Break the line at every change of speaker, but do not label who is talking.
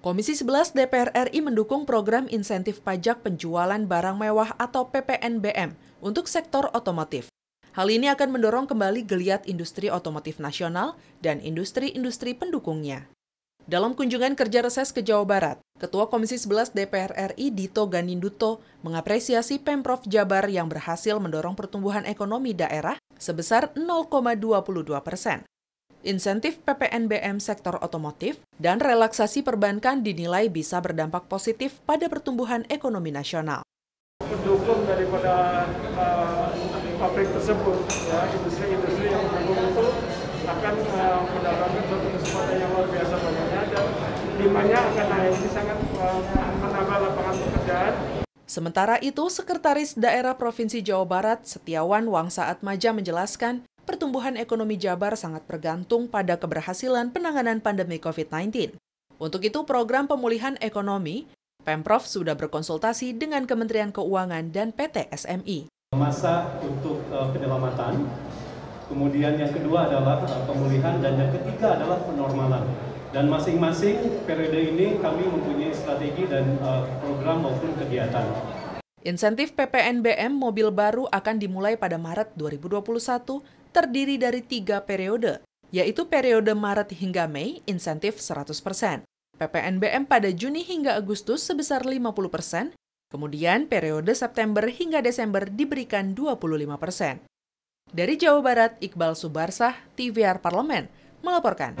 Komisi 11 DPR RI mendukung program insentif pajak penjualan barang mewah atau PPNBM untuk sektor otomotif. Hal ini akan mendorong kembali geliat industri otomotif nasional dan industri-industri pendukungnya. Dalam kunjungan kerja reses ke Jawa Barat, Ketua Komisi 11 DPR RI Dito Ganinduto mengapresiasi Pemprov Jabar yang berhasil mendorong pertumbuhan ekonomi daerah sebesar 0,22 persen. Insentif PPNBM sektor otomotif dan relaksasi perbankan dinilai bisa berdampak positif pada pertumbuhan ekonomi nasional.
Mendukung daripada uh, pabrik tersebut, ya, industri-industri yang mendukung itu akan uh, mendapatkan suatu kesempatan yang luar biasa banyaknya dan dimana akan naik, ini sangat uh, menambah lapangan pekerjaan.
Sementara itu, Sekretaris Daerah Provinsi Jawa Barat, Setiawan Wangsaat Maja menjelaskan, pertumbuhan ekonomi Jabar sangat bergantung pada keberhasilan penanganan pandemi COVID-19. Untuk itu, program pemulihan ekonomi, Pemprov sudah berkonsultasi dengan Kementerian Keuangan dan PT SMI.
Masa untuk uh, penyelamatan, kemudian yang kedua adalah uh, pemulihan, dan yang ketiga adalah penormalan. Dan masing-masing periode ini kami mempunyai strategi dan uh, program maupun kegiatan.
Insentif PPNBM mobil baru akan dimulai pada Maret 2021 terdiri dari tiga periode, yaitu periode Maret hingga Mei insentif 100%, PPNBM pada Juni hingga Agustus sebesar 50%, kemudian periode September hingga Desember diberikan 25%. Dari Jawa Barat, Iqbal Subarsah, TVR Parlemen, melaporkan.